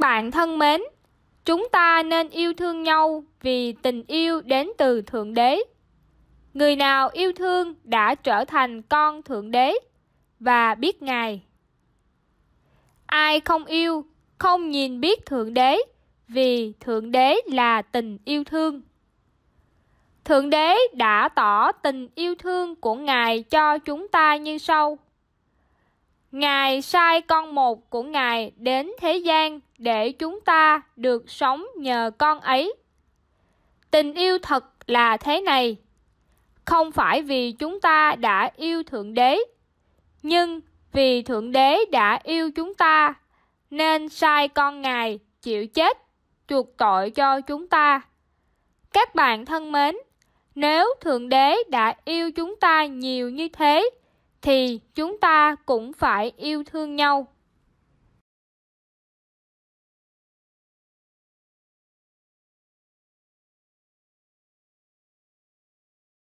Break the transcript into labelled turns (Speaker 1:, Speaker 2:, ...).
Speaker 1: bạn thân mến, chúng ta nên yêu thương nhau vì tình yêu đến từ Thượng Đế. Người nào yêu thương đã trở thành con Thượng Đế và biết Ngài. Ai không yêu, không nhìn biết Thượng Đế vì Thượng Đế là tình yêu thương. Thượng Đế đã tỏ tình yêu thương của Ngài cho chúng ta như sau. Ngài sai con một của Ngài đến thế gian để chúng ta được sống nhờ con ấy. Tình yêu thật là thế này. Không phải vì chúng ta đã yêu Thượng Đế, nhưng vì Thượng Đế đã yêu chúng ta, nên sai con Ngài chịu chết, chuộc tội cho chúng ta. Các bạn thân mến, nếu Thượng Đế đã yêu chúng ta nhiều như thế, thì chúng ta cũng phải yêu thương nhau